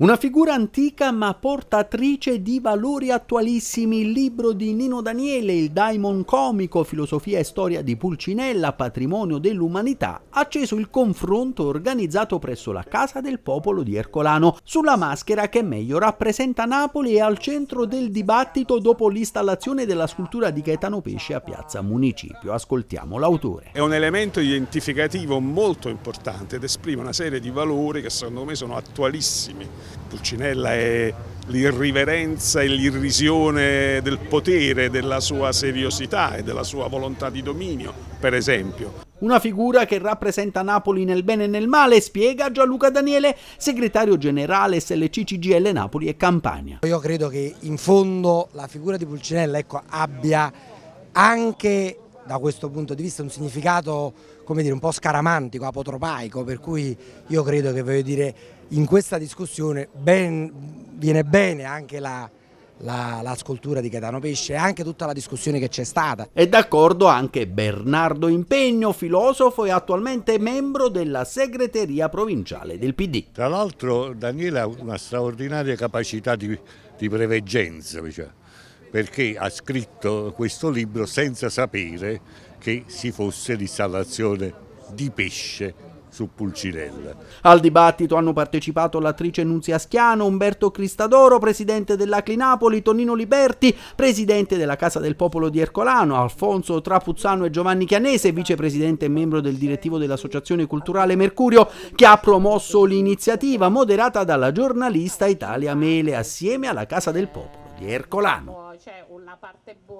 Una figura antica ma portatrice di valori attualissimi, il libro di Nino Daniele, il Daimon comico, filosofia e storia di Pulcinella, patrimonio dell'umanità, ha acceso il confronto organizzato presso la Casa del Popolo di Ercolano sulla maschera che meglio rappresenta Napoli e al centro del dibattito dopo l'installazione della scultura di Gaetano Pesce a Piazza Municipio. Ascoltiamo l'autore. È un elemento identificativo molto importante ed esprime una serie di valori che secondo me sono attualissimi Pulcinella è l'irriverenza e l'irrisione del potere, della sua seriosità e della sua volontà di dominio, per esempio. Una figura che rappresenta Napoli nel bene e nel male, spiega Gianluca Daniele, segretario generale SLCCGL Napoli e Campania. Io credo che in fondo la figura di Pulcinella ecco, abbia anche da questo punto di vista un significato come dire, un po' scaramantico, apotropaico, per cui io credo che dire, in questa discussione ben, viene bene anche la, la, la, scultura di Gaetano Pesce e anche tutta la discussione che c'è stata. È d'accordo anche Bernardo Impegno, filosofo e attualmente membro della segreteria provinciale del PD. Tra l'altro Daniele ha una straordinaria capacità di, di preveggenza, cioè perché ha scritto questo libro senza sapere che si fosse l'installazione di pesce su Pulcinella. Al dibattito hanno partecipato l'attrice Nunzia Schiano, Umberto Cristadoro, presidente dell'Acli Napoli, Tonino Liberti, presidente della Casa del Popolo di Ercolano, Alfonso Trapuzzano e Giovanni Chianese, vicepresidente e membro del direttivo dell'Associazione Culturale Mercurio, che ha promosso l'iniziativa moderata dalla giornalista Italia Mele assieme alla Casa del Popolo di Ercolano c'è una parte buona